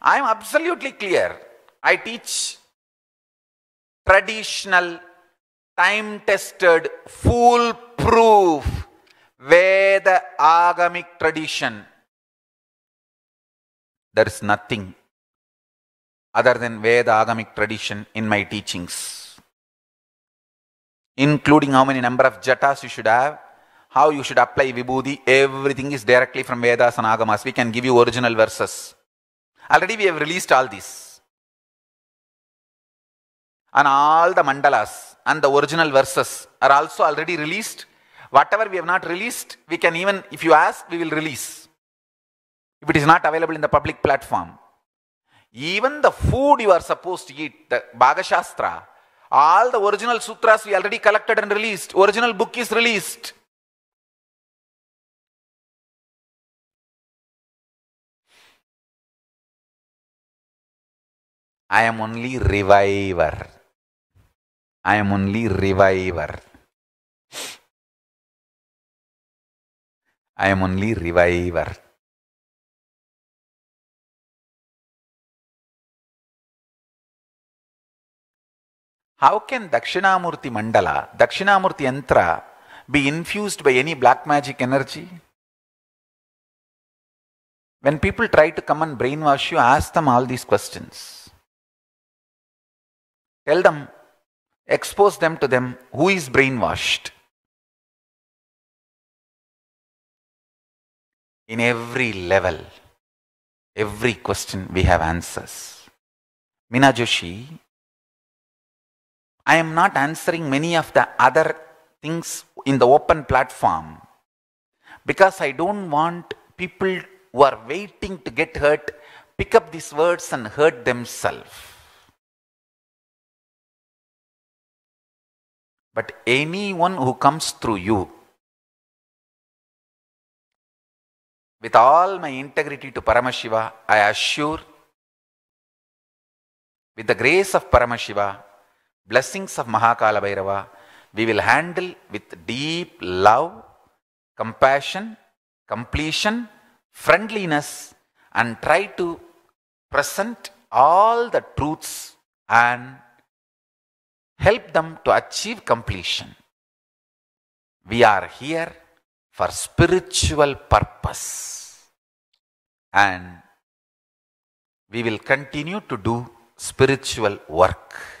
I am absolutely clear. I teach traditional, time tested, foolproof Veda agamic tradition. There is nothing other than Veda agamic tradition in my teachings. Including how many number of jatas you should have, how you should apply vibhuti, everything is directly from Vedas and Agamas. We can give you original verses. Already we have released all these. And all the mandalas and the original verses are also already released. Whatever we have not released, we can even, if you ask, we will release. If it is not available in the public platform. Even the food you are supposed to eat, the Bhagashastra, all the original sutras we already collected and released. Original book is released. I am only reviver. I am only reviver. I am only reviver. How can Dakshinamurti Mandala, Dakshinamurti Yantra be infused by any black magic energy? When people try to come and brainwash you, ask them all these questions. Tell them, expose them to them who is brainwashed. In every level, every question we have answers. Mina Joshi, I am not answering many of the other things in the open platform because I don't want people who are waiting to get hurt pick up these words and hurt themselves. But anyone who comes through you, with all my integrity to Paramashiva, I assure, with the grace of Paramashiva, blessings of Mahakala Bhairava, we will handle with deep love, compassion, completion, friendliness, and try to present all the truths and help them to achieve completion. We are here for spiritual purpose and we will continue to do spiritual work.